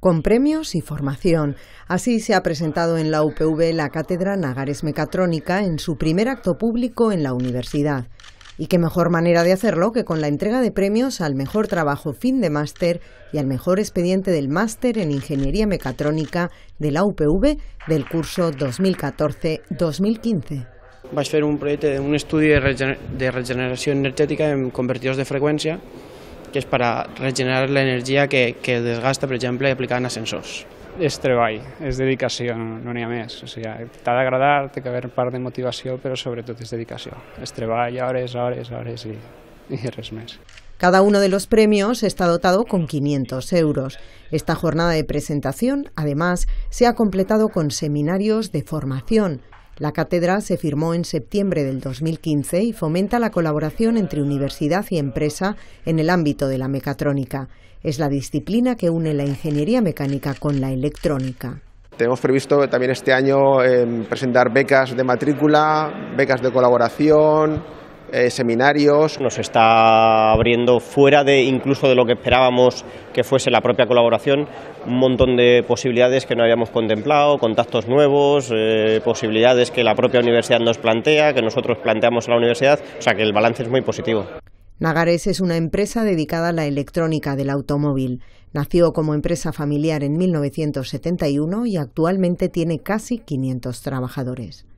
con premios y formación. Así se ha presentado en la UPV la Cátedra Nagares Mecatrónica en su primer acto público en la universidad. Y qué mejor manera de hacerlo que con la entrega de premios al mejor trabajo fin de máster y al mejor expediente del máster en Ingeniería Mecatrónica de la UPV del curso 2014-2015. a ser un de un estudio de regeneración energética en convertidos de frecuencia que es para regenerar la que, que desgasta, per exemple, en ascensors. És treball, es dedicación, no ni a más. O sigui, t'ha d'agradar, té que un par de motivación, pero sobre todo es dedicación. Es ahora es ahora i, y res mes. Cada uno de los premios está dotado con 500 euros. Esta jornada de presentación, además, se ha completado con seminarios de formación, la cátedra se firmó en septiembre del 2015 y fomenta la colaboración entre universidad y empresa en el ámbito de la mecatrónica. Es la disciplina que une la ingeniería mecánica con la electrónica. Tenemos previsto también este año em, presentar becas de matrícula, becas de colaboración, eh, seminarios. Nos está abriendo fuera de incluso de lo que esperábamos que fuese la propia colaboración, un montón de posibilidades que no habíamos contemplado, contactos nuevos, eh, posibilidades que la propia universidad nos plantea, que nosotros planteamos a la universidad, o sea que el balance es muy positivo. Nagares es una empresa dedicada a la electrónica del automóvil. Nació como empresa familiar en 1971 y actualmente tiene casi 500 trabajadores.